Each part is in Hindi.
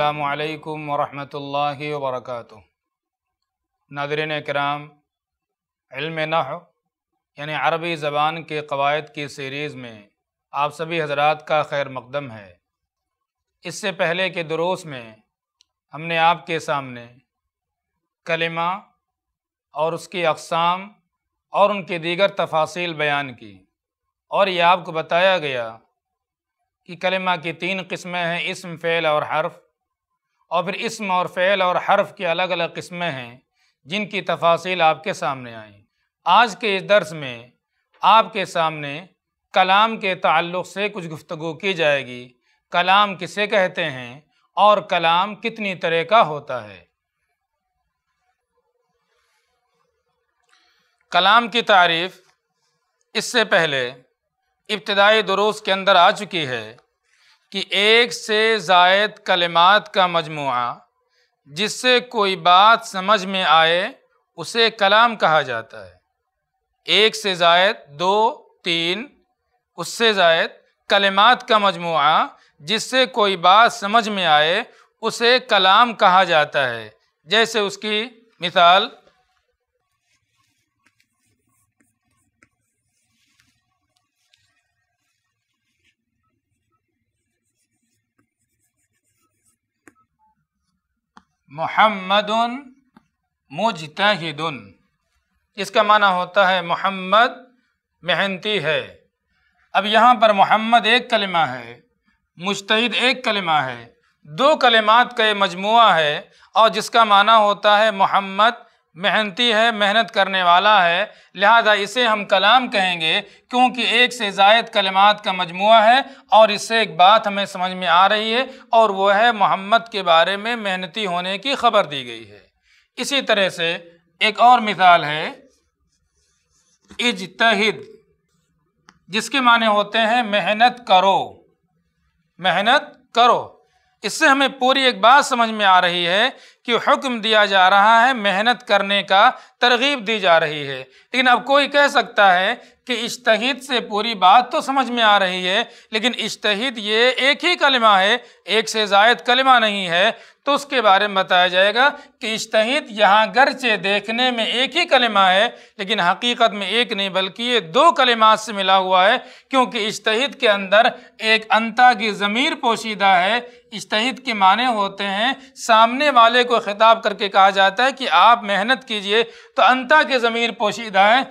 असलकम वरहि वरक नादरन कराम इल्म नह यानी अरबी ज़बान के कवायद की सीरीज़ में आप सभी हजरात का खैर मकदम है इससे पहले के दरोस में हमने आपके सामने कलिमा और उसकी अकसाम और उनके दीगर तफासिल बयान की और ये आपको बताया गया कि कलिमा की तीन किस्में हैं इसम फ़ैल और हर्फ और फिर इसम और फ़ैल और हर्फ की अलग अलग किस्में हैं जिनकी तफासिल आपके सामने आई आज के इस दर्स में आपके सामने कलाम के ताल्लुक़ से कुछ गुफ्तु की जाएगी कलाम किसे कहते हैं और कलाम कितनी तरह का होता है कलाम की तारीफ़ इससे पहले इब्तदाई दरूस के अंदर आ चुकी है कि एक से ज़ायद कलमात का मजमू जिससे कोई बात समझ में आए उसे कलाम कहा जाता है एक से ज़ायद दो तीन उससे ज़ायद कलमात का मजमू जिससे कोई बात समझ में आए उसे कलाम कहा जाता है जैसे उसकी मिसाल मोहम्मद मुजतहिदन इसका माना होता है मोहम्मद मेहनती है अब यहाँ पर मोहम्मद एक कलमा है मुश्तद एक कलमा है दो कलमात का ये मजमू है और जिसका माना होता है मोहम्मद मेहनती है मेहनत करने वाला है लिहाजा इसे हम कलाम कहेंगे क्योंकि एक से जायद कलमात का मजमू है और इससे एक बात हमें समझ में आ रही है और वह है मोहम्मद के बारे में मेहनती होने की खबर दी गई है इसी तरह से एक और मिसाल है इजतहिद जिसके माने होते हैं मेहनत करो मेहनत करो इससे हमें पूरी एक बात समझ में आ रही है कि हुक्म दिया जा रहा है मेहनत करने का तरगीब दी जा रही है लेकिन अब कोई कह सकता है कि इश्तहीद से पूरी बात तो समझ में आ रही है लेकिन इश्तहीद ये एक ही कलमा है एक से जायद कलमा नहीं है तो उसके बारे में बताया जाएगा कि इश्तहित यहाँ गरचे देखने में एक ही कलिमा है लेकिन हकीकत में एक नहीं बल्कि ये दो कलिमा से मिला हुआ है क्योंकि इश्तहित के अंदर एक अंता की ज़मीर पोशीदा है इश्तहित के माने होते हैं सामने वाले को ख़िताब करके कहा जाता है कि आप मेहनत कीजिए तो अंता के ज़मीर पोशीदा है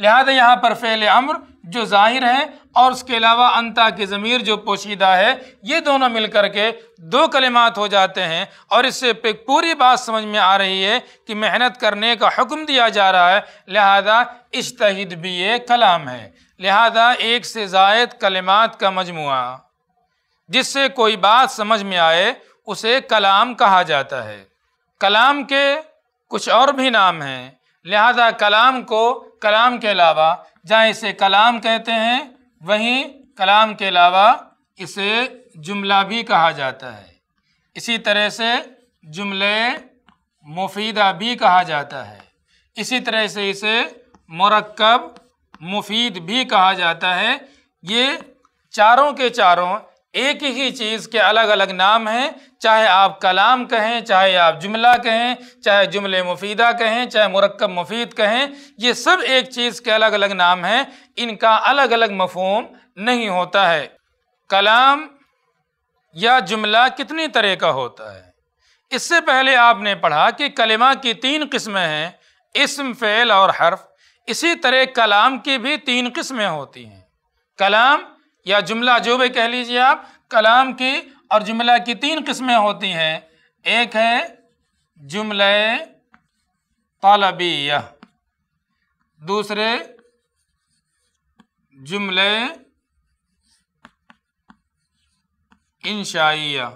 लिहाजा यहाँ पर फ़ेल अम्र जो ज़ाहिर है और उसके अलावा अंता की ज़मीर जो पोशीदा है ये दोनों मिल कर के दो कलिमात हो जाते हैं और इससे पूरी बात समझ में आ रही है कि मेहनत करने का हुक्म दिया जा रहा है लिहाजा इश्तहिद भी ये कलाम है लिहाजा एक से जायद कलिमात का मजमू जिससे कोई बात समझ में आए उसे कलाम कहा जाता है कलाम के कुछ और भी नाम हैं लिहाजा कलाम को कलाम के अलावा जहाँ इसे कलाम कहते हैं वहीं कलाम के अलावा इसे जुमला भी कहा जाता है इसी तरह से जुमले मुफीदा भी कहा जाता है इसी तरह से इसे मरकब मुफीद भी कहा जाता है ये चारों के चारों एक ही चीज़ के अलग अलग नाम हैं चाहे आप कलाम कहें चाहे आप जुमला कहें चाहे जुमले मुफीदा कहें चाहे मरकब मुफीद कहें ये सब एक चीज़ के अलग अलग नाम हैं इनका अलग अलग मफहम नहीं होता है कलाम या जुमला कितनी तरह का होता है इससे पहले आपने पढ़ा कि कलिमा की तीन किस्में हैं इसम फ़ेल और हर्फ इसी तरह कलाम की भी तीन किस्में होती हैं कलाम या जुमला जो भी कह लीजिए आप कलाम की और जुमला की तीन किस्में होती हैं एक है जुमले तलबिया दूसरे जुमले इंशाइया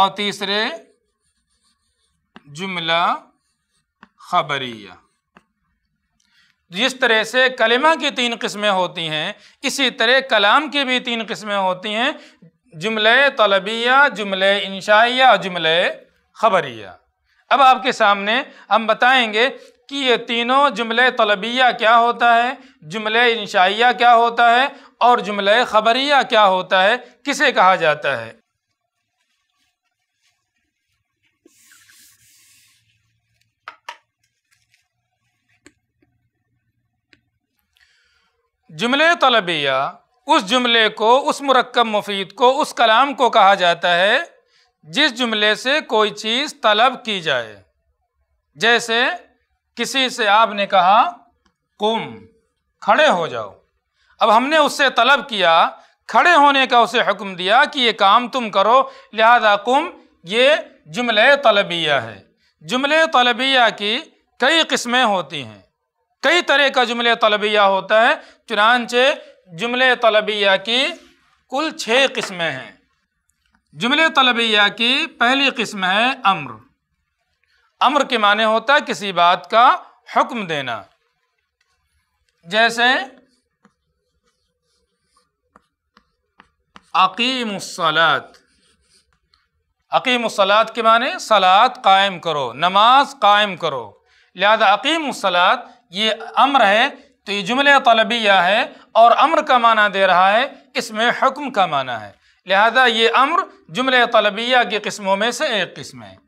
और तीसरे जुमला खबरिया जिस तरह से कलमा की तीन किस्में होती हैं इसी तरह कलाम की भी तीन किस्में होती हैं जुमले तलबिया जुमले इंशाइया और जुमले खबरिया अब आपके सामने हम बताएंगे कि ये तीनों जुमले तलबिया क्या होता है जुमले इंशाइया क्या होता है और जुमले खबरिया क्या होता है किसे कहा जाता है जुमले तलबिया उस जुमले को उस मरकब मुफीद को उस कलाम को कहा जाता है जिस जुमले से कोई चीज़ तलब की जाए जैसे किसी से आपने कहा कुम खड़े हो जाओ अब हमने उससे तलब किया खड़े होने का उसे हुक्म दिया कि ये काम तुम करो लिहाजा कुम ये जुमले तलबिया है जुमले तलबिया की कई किस्में होती हैं कई तरह का जुमले तलबिया होता है चुनानचे जुमले तलबिया की कुल छः किस्में हैं जुमले तलबिया की पहली किस्म है अम्र अम्र के माने होता है किसी बात का हुक्म देना जैसे अकीमसलात अकीमसलात के माने सलात कायम करो नमाज कायम करो लिहाजा अकीमसलात ये अम्र है तो ये जुमले तलबिया है और अम्र का माना दे रहा है इसमें हुक्म का माना है लिहाजा ये अम्र जुमले तलबिया की किस्मों में से एक किस्म है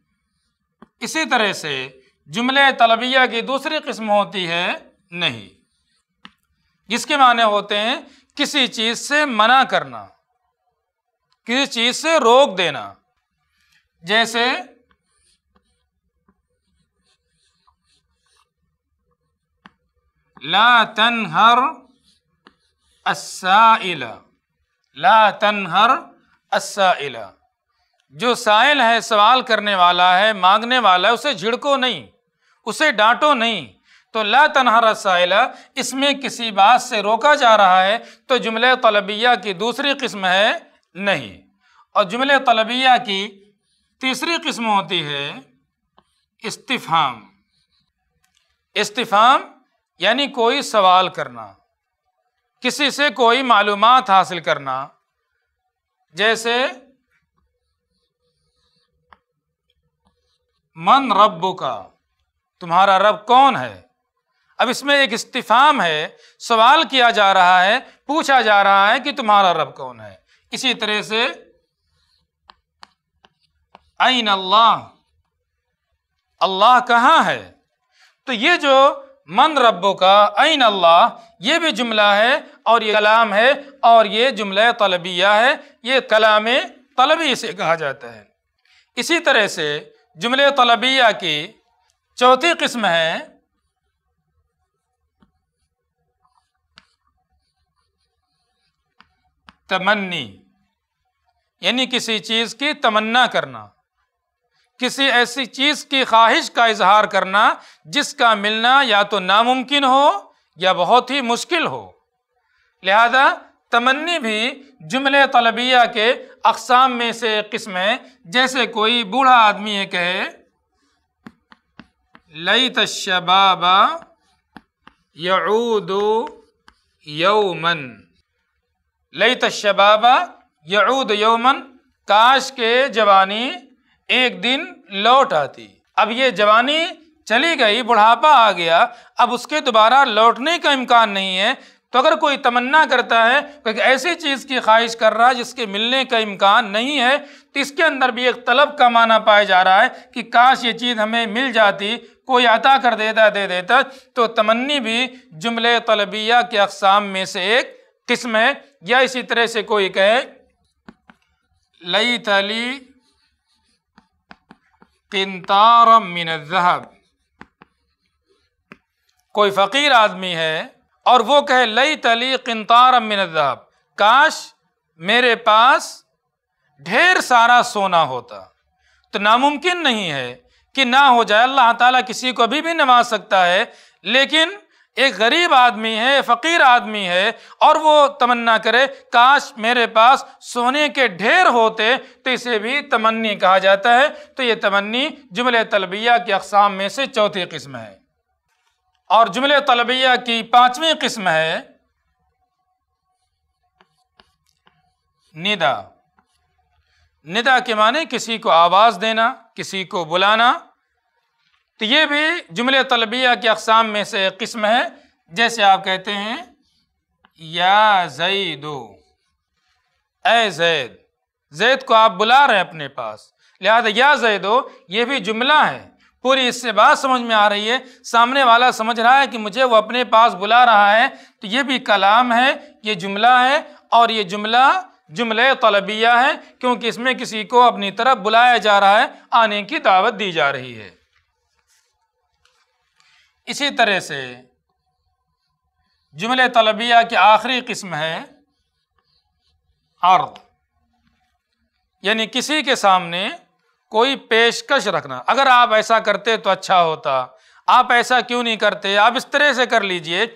इसी तरह से जुमले तलबिया की दूसरी किस्म होती है नहीं जिसके माने होते हैं किसी चीज़ से मना करना किसी चीज़ से रोक देना जैसे ला तनहर असाइला ला तनहर असाइला जो साइल है सवाल करने वाला है मांगने वाला है उसे झिड़को नहीं उसे डांटो नहीं तो ला तनहर असाइला इसमें किसी बात से रोका जा रहा है तो जुमले तलबिया की दूसरी किस्म है नहीं और जुमले तलबिया की तीसरी किस्म होती है इस्तीफ़ाम इस्तीफ़ाम यानी कोई सवाल करना किसी से कोई मालूम हासिल करना जैसे मन रब का तुम्हारा रब कौन है अब इसमें एक इस्तीफाम है सवाल किया जा रहा है पूछा जा रहा है कि तुम्हारा रब कौन है इसी तरह से अल्लाह अल्लाह कहाँ है तो ये जो मन रब्बो का ऐन अल्लाह ये भी जुमला है और ये कलाम है और ये जुमला तलबिया है ये कलाम तलबी से कहा जाता है इसी तरह से जुमले तलबिया की चौथी किस्म है तमन्नी यानी किसी चीज़ की तमन्ना करना किसी ऐसी चीज़ की ख्वाहिश का इजहार करना जिसका मिलना या तो नामुमकिन हो या बहुत ही मुश्किल हो लिहाजा तमन्नी भी जुमले तलबिया के अकसाम में से एक किस्म है जैसे कोई बूढ़ा आदमी ये कहे लई तबाबा यऊदो यौमन लई तबाबा यऊद यौमन काश के जवानी एक दिन लौट आती अब ये जवानी चली गई बुढ़ापा आ गया अब उसके दोबारा लौटने का इम्कान नहीं है तो अगर कोई तमन्ना करता है कोई ऐसी चीज़ की ख्वाहिश कर रहा है जिसके मिलने का इम्कान नहीं है तो इसके अंदर भी एक तलब का माना पाया जा रहा है कि काश ये चीज़ हमें मिल जाती कोई अता कर देता दे देता तो तमन्नी भी जुमले तलबिया के अकसाम में से एक किस्म है या इसी तरह से कोई कहे लई थली किन्तार मिन जहब कोई फ़कीर आदमी है और वो कहे लई तली किन्तार मिन जहब काश मेरे पास ढेर सारा सोना होता तो नामुमकिन नहीं है कि ना हो जाए अल्लाह ताला किसी को अभी भी नवाज सकता है लेकिन एक गरीब आदमी है फ़कीर आदमी है और वो तमन्ना करे काश मेरे पास सोने के ढेर होते तो इसे भी तमन्नी कहा जाता है तो ये तमन्नी जुमले तलबिया के अकसाम में से चौथी किस्म है और जुमले तलबिया की पांचवी किस्म है निदा निदा के माने किसी को आवाज़ देना किसी को बुलाना तो ये भी जुमले तलबिया के अकसाम में से एक किस्म है जैसे आप कहते हैं या जईदो ए जैद जैद को आप बुला रहे हैं अपने पास लिहाजा या जैद ये भी जुमला है पूरी इससे बात समझ में आ रही है सामने वाला समझ रहा है कि मुझे वो अपने पास बुला रहा है तो ये भी कलाम है ये जुमला है और ये जुमला जुमले तलबिया है क्योंकि इसमें किसी को अपनी तरफ बुलाया जा रहा है आने की दावत दी जा रही है इसी तरह से जुमले तलबिया की आखिरी किस्म है अर्द यानी किसी के सामने कोई पेशकश रखना अगर आप ऐसा करते तो अच्छा होता आप ऐसा क्यों नहीं करते आप इस तरह से कर लीजिए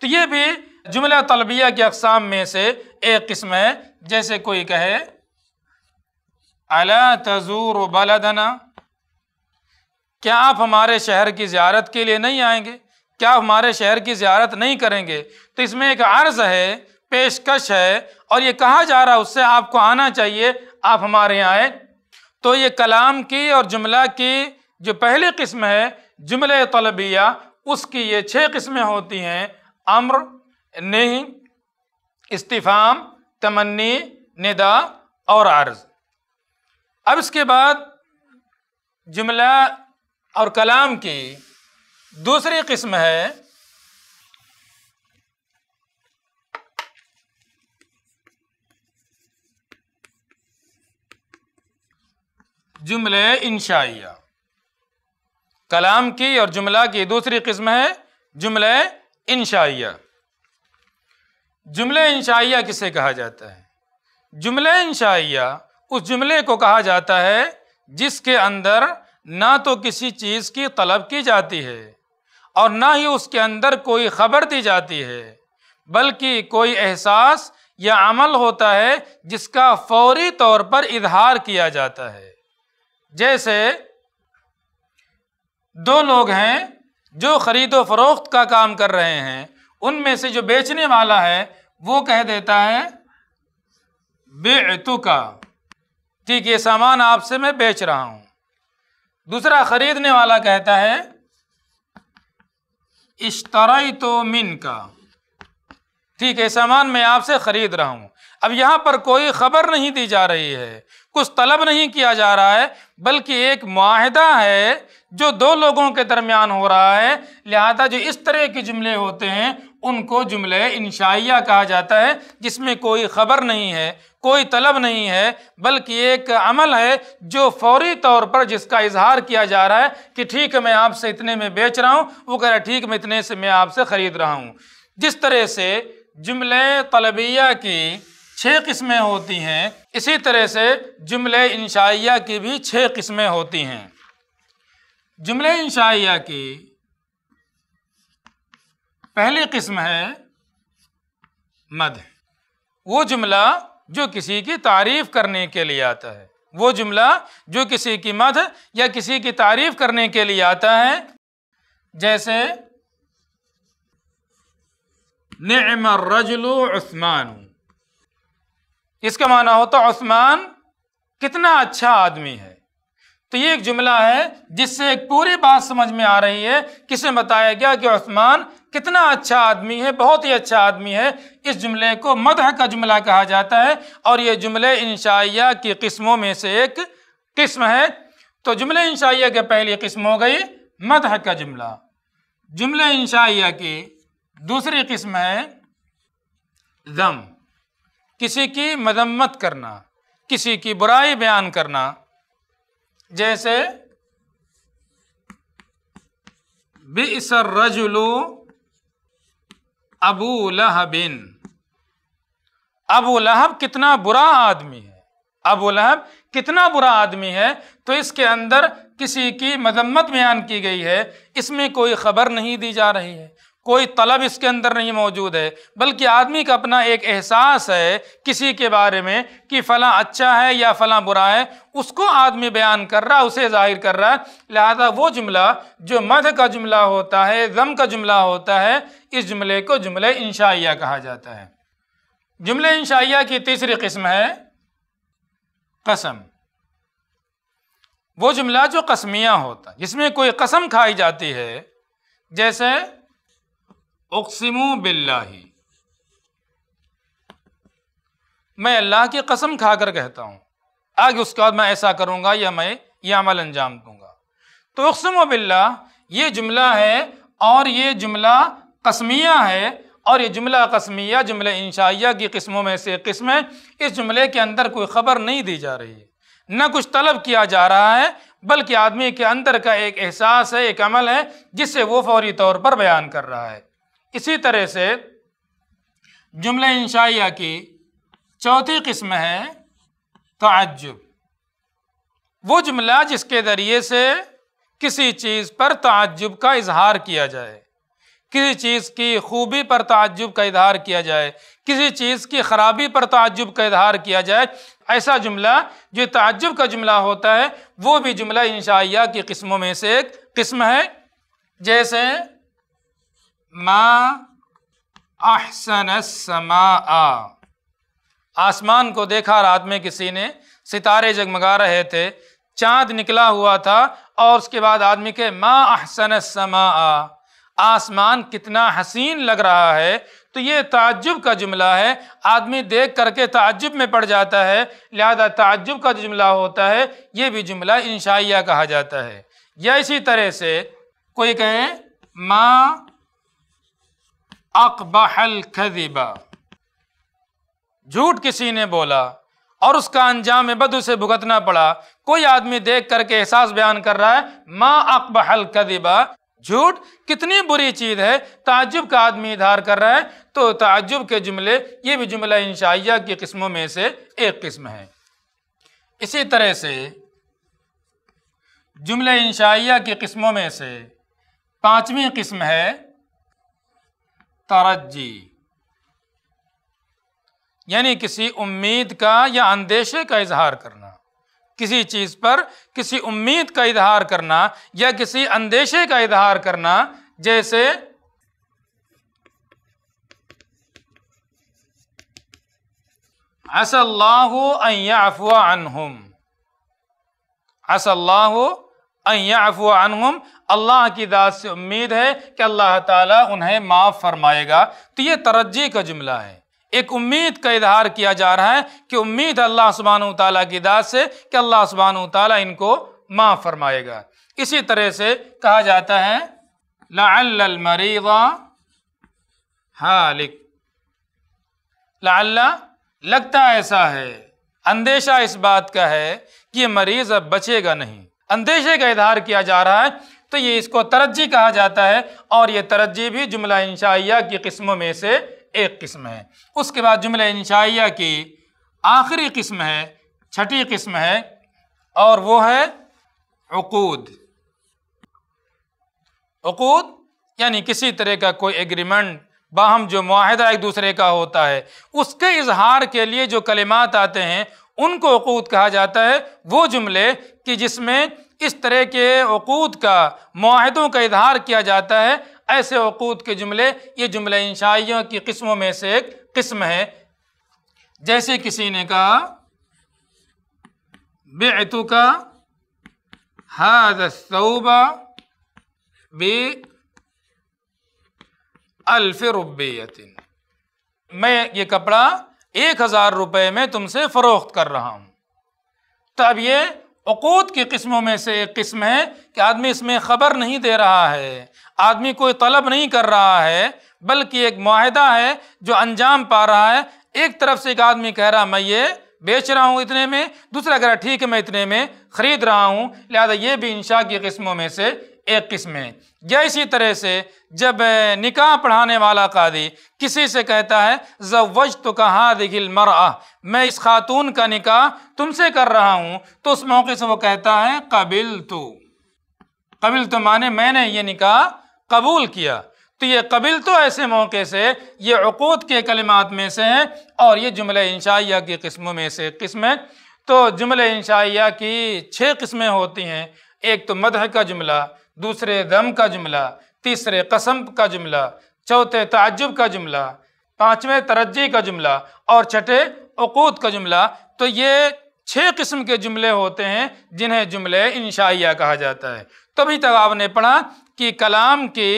तो ये भी जुमला तलबिया के अकसाम में से एक किस्म है जैसे कोई कहे अला तजूर बलदना क्या आप हमारे शहर की ज़्यारत के लिए नहीं आएंगे क्या आप हमारे शहर की ज़्यारत नहीं करेंगे तो इसमें एक अर्ज़ है पेशकश है और ये कहा जा रहा है उससे आपको आना चाहिए आप हमारे यहाँ आए तो ये कलाम की और जुमला की जो पहली किस्म है जुमले तलबिया उसकी ये छः किस्में होती हैं अम्र नहीं इस्तीफ़ाम तमन्नी निदा और अर्ज़ अब इसके बाद जुमला और कलाम की दूसरी किस्म है जुमले इंशाइया कलाम की और जुमला की दूसरी किस्म है जुमले इंशाइया जुमले इंशाइया किसे कहा जाता है जुमले इंशाइया उस जुमले को कहा जाता है जिसके अंदर ना तो किसी चीज़ की तलब की जाती है और ना ही उसके अंदर कोई खबर दी जाती है बल्कि कोई एहसास या अमल होता है जिसका फौरी तौर पर इजहार किया जाता है जैसे दो लोग हैं जो ख़रीदो फरोख्त का काम कर रहे हैं उनमें से जो बेचने वाला है वो कह देता है बेतु का ठीक ये सामान आपसे मैं बेच रहा हूँ दूसरा खरीदने वाला कहता है इश्तरई तो मिन का ठीक है सामान मैं आपसे ख़रीद रहा हूं अब यहां पर कोई ख़बर नहीं दी जा रही है कुछ तलब नहीं किया जा रहा है बल्कि एक माहदा है जो दो लोगों के दरमियान हो रहा है लिहाजा जो इस तरह के जुमले होते हैं उनको जुमले इंशाइया कहा जाता है जिसमें कोई ख़बर नहीं है कोई तलब नहीं है बल्कि एक अमल है जो फौरी तौर पर जिसका इजहार किया जा रहा है कि ठीक है मैं आपसे इतने में बेच रहा हूँ वो कह रहा है ठीक मैं इतने से मैं आपसे ख़रीद रहा हूँ जिस तरह से जुमले तलबिया की छः किस्में होती हैं इसी तरह से जुमले इंशाइया की भी छः किस्में होती हैं जुमले इंशाइया की पहली किस्म है मद वो जुमला जो किसी की तारीफ करने के लिए आता है वो जुमला जो किसी की मद या किसी की तारीफ करने के लिए आता है जैसे नम उस्मान इसका माना होता उस्मान कितना अच्छा आदमी है तो ये एक जुमला है जिससे एक पूरी बात समझ में आ रही है किसे बताया गया कि उस्मान कितना अच्छा आदमी है बहुत ही अच्छा आदमी है इस जुमले को मदह का जुमला कहा जाता है और ये जुमले इंशाइया की किस्मों में से एक किस्म है तो जुमले इंशाइया के पहली किस्म हो गई मदह का जुमला जुमले इंशाइया की दूसरी किस्म है दम किसी की मदम्मत करना किसी की बुराई बयान करना जैसे बिसर रजुलू अबू लहबिन अबू लहब कितना बुरा आदमी है अबू लहब कितना बुरा आदमी है तो इसके अंदर किसी की मजम्मत बयान की गई है इसमें कोई खबर नहीं दी जा रही है कोई तलब इसके अंदर नहीं मौजूद है बल्कि आदमी का अपना एक एहसास है किसी के बारे में कि फ़लाँ अच्छा है या फ़लाँ बुरा है उसको आदमी बयान कर रहा उसे जाहिर कर रहा है लिहाजा वो जुमला जो मध का जुमला होता है ज़म का जुमला होता है इस जुमले को जुमले इंशाइया कहा जाता है जुमले इंशाइया की तीसरी किस्म है कसम वो जुमला जो कसमिया होता है जिसमें कोई कसम खाई जाती है जैसे उकसिम बिल्लाही मैं अल्लाह की कसम खाकर कहता हूँ आगे उसके बाद मैं ऐसा करूँगा या मैं ये अमल अंजाम दूंगा तो उकसम बिल्ला ये जुमला है और ये जुमला कसमिया है और ये जुमला कसमिया जुमला इंशाइया की किस्मों में से किस्म है इस जुमले के अंदर कोई ख़बर नहीं दी जा रही है न कुछ तलब किया जा रहा है बल्कि आदमी के अंदर का एक एहसास है एक अमल है जिससे वो फौरी तौर पर बयान कर रहा है इसी तरह से जुमला इंशाइया की चौथी किस्म है तजुब वो जुमला जिसके ज़रिए से किसी चीज़ पर तजुब का इजहार किया जाए किसी चीज़ की खूबी पर तजुब का इजहार किया जाए किसी चीज़ की खराबी पर तजुब का इजहार किया जाए ऐसा जुमला जो तजुब का जुमला होता है वो भी जुमला इंशाइया की किस्मों में से एक किस्म है जैसे मा अहसन समा आसमान को देखा रात में किसी ने सितारे जगमगा रहे थे चांद निकला हुआ था और उसके बाद आदमी के मा अहसन समा आसमान कितना हसीन लग रहा है तो ये ताज्जुब का जुमला है आदमी देख करके ताज्जुब में पड़ जाता है लिहाजा ताज्जुब का जुमला होता है ये भी जुमला इंशाइया कहा जाता है या इसी तरह से कोई कहें माँ अकबहल खदीबा झूठ किसी ने बोला और उसका अंजाम बद उसे भुगतना पड़ा कोई आदमी देख करके एहसास बयान कर रहा है माँ अकबहल कदीबा झूठ कितनी बुरी चीज़ है ताजुब का आदमी इधार कर रहा है तो ताजुब के जुमले ये भी जुमला इंशाइया की किस्मों में से एक किस्म है इसी तरह से जुमले इंशाइया की किस्मों में से पांचवी किस्म है तरजी यानी किसी उम्मीद का या अंदेशे का इजहार करना किसी चीज़ पर किसी उम्मीद का इजहार करना या किसी अंदेशे का इजहार करना जैसे असल्लाहु अन अफवा अनहुम असल्लाहु अयाफ़ु अल्लाह की दाद से उम्मीद है कि अल्लाह ताला उन्हें माफ़ फरमाएगा तो ये तरजी का जुमला है एक उम्मीद का इजहार किया जा रहा है कि उम्मीद अल्लाह सुबहान ताली की दाद से कि अल्लाह सुबहान ताली इनको माफ़ फरमाएगा इसी तरह से कहा जाता है लाल्लमरीवा हालिक लाल्ला लगता ऐसा है अंदेशा इस बात का है कि ये मरीज़ अब बचेगा नहीं अंदेशे का इजहार किया जा रहा है तो ये इसको तरजी कहा जाता है और ये तरजी भी जुमला इंशाइया की किस्मों में से एक किस्म है उसके बाद जुमला इंशाइया की आखिरी किस्म है छठी किस्म है और वो है उकूद उकूद यानी किसी तरह का कोई एग्रीमेंट बाहम जो माहिदा एक दूसरे का होता है उसके इजहार के लिए जो कलिमात आते हैं उनको अकूत कहा जाता है वो जुमले कि जिसमें इस तरह के अकूत का माहदों का इजहार किया जाता है ऐसे अकूत के जुमले ये जुमले इंशाइयों की किस्मों में से एक किस्म है जैसे किसी ने कहा बेतु का हादसूबा बे अल्फ रुबे मैं ये कपड़ा एक हज़ार रुपये में तुमसे फ़रोख्त कर रहा हूँ तब तो ये अकूत की किस्मों में से एक किस्म है कि आदमी इसमें ख़बर नहीं दे रहा है आदमी कोई तलब नहीं कर रहा है बल्कि एक माहिदा है जो अंजाम पा रहा है एक तरफ से एक आदमी कह रहा मैं ये बेच रहा हूँ इतने में दूसरा कह रहा ठीक है मैं इतने में ख़रीद रहा हूँ लिहाजा ये भी इंशा की किस्मों में से एक किस्म है या इसी तरह से जब निकाह पढ़ाने वाला कादी किसी से कहता है जवज तो कहा दिखिल मर मैं इस खातून का निकाह तुमसे कर रहा हूँ तो उस मौके से वो कहता है कबिल तो कबिल तो माने मैंने ये निकाह कबूल किया तो ये कबिल तो ऐसे मौके से ये अकूत के कलिमात में से हैं और ये जुमले इंशाइया की किस्मों में से है तो जुमले इंशाइया की छः किस्में होती हैं एक तो मदह का जुमला दूसरे दम का जुमला तीसरे कसम का जुमला चौथे तजुब का जुमला पाँचवें तरजी का जुमला और छठे अकूत का जुमला तो ये छः किस्म के जुमले होते हैं जिन्हें जुमले इंशाइया कहा जाता है तभी तक आपने पढ़ा कि कलाम की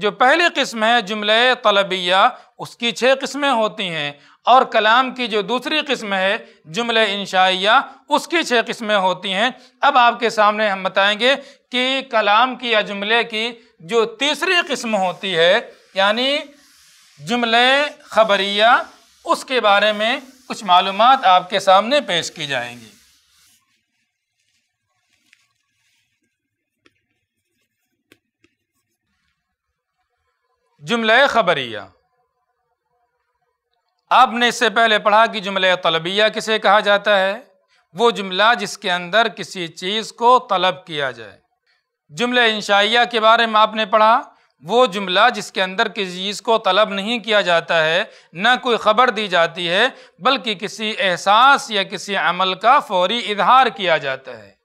जो पहली किस्म है जुमले तलबिया उसकी छः किस्में होती हैं और कलाम की जो दूसरी किस्म है जुमले इंशाइया उसकी छः किस्में होती हैं अब आपके सामने हम बताएंगे कि कलाम की या जुमले की जो तीसरी किस्म होती है यानी जुमले खबरिया उसके बारे में कुछ मालूम आपके सामने पेश की जाएंगी जुमले खबरिया आपने इससे पहले पढ़ा कि जुमले तलबिया किसे कहा जाता है वो जुमला जिसके अंदर किसी चीज़ को तलब किया जाए जुमले इंशाइया के बारे में आपने पढ़ा वो जुमला जिसके अंदर किसी चीज़ को तलब नहीं किया जाता है ना कोई ख़बर दी जाती है बल्कि किसी एहसास या किसी अमल का फौरी इजहार किया जाता है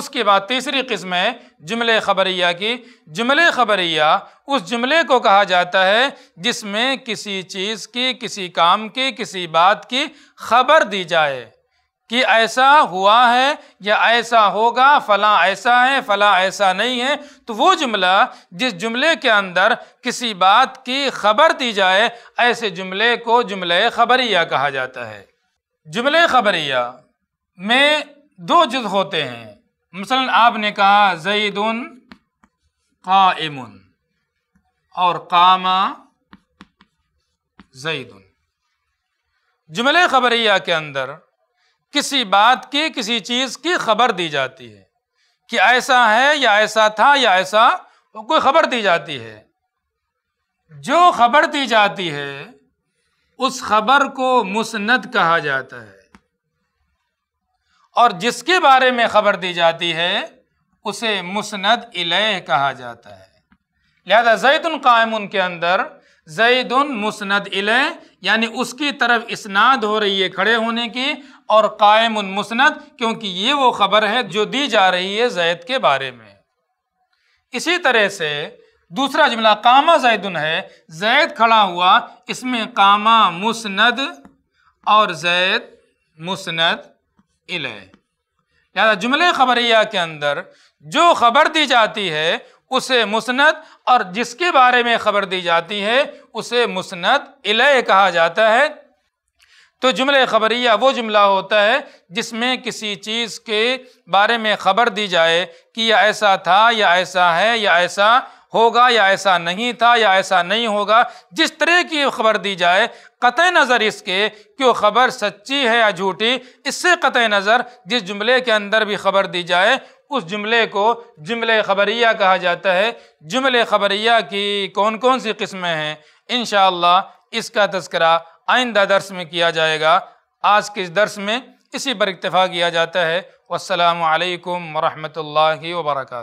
उसके बाद तीसरी किस्म है जुमले खबरिया की जुमले खबरिया उस जुमले को कहा जाता है जिसमें किसी चीज़ की किसी काम की किसी बात की खबर दी जाए कि ऐसा हुआ है या ऐसा होगा फ़लाँ ऐसा है फ़लाँ ऐसा नहीं है तो वो जुमला जिस जुमले के अंदर किसी बात की खबर दी जाए ऐसे जुमले को जुमले खबरिया कहा जाता है जुमले खबरिया में दो जुज होते हैं मसलन आपने कहा जईदन कामुन और कामा जईदन जुमले खबरिया के अंदर किसी बात की किसी चीज़ की खबर दी जाती है कि ऐसा है या ऐसा था या ऐसा तो कोई खबर दी जाती है जो खबर दी जाती है उस खबर को मुसनद कहा जाता है और जिसके बारे में खबर दी जाती है उसे मुसनद इलेह कहा जाता है लिहाजा जैदन कायम के अंदर जैदन मुसनद इलेह यानी उसकी तरफ इसनाद हो रही है खड़े होने की और कायम मुसनद क्योंकि ये वो खबर है जो दी जा रही है जैद के बारे में इसी तरह से दूसरा जुमला कामा जैदन है जैद खड़ा हुआ इसमें कामा मुसनद और जैद मुसनद इले लिहाजा जुमले खबरिया के अंदर जो खबर दी जाती है उसे मुसनद और जिसके बारे में खबर दी जाती है उसे मुसनद इले कहा जाता है तो जुमले खबरिया वो जुमला होता है जिसमें किसी चीज़ के बारे में खबर दी जाए कि यह ऐसा था या ऐसा है या ऐसा होगा या ऐसा नहीं था या ऐसा नहीं होगा जिस तरह की खबर दी जाए कत नज़र इसके कि वो खबर सच्ची है या झूठी इससे कत नज़र जिस जुमले के अंदर भी खबर दी जाए उस जुमले को जुमले खबरिया कहा जाता है जुमले खबरिया की कौन कौन सी किस्में हैं इन इसका तस्करा आइंदा दर्स में किया जाएगा आज के इस दर्स में इसी पर इतफ़ा किया जाता है वालकम वरहमल वर्का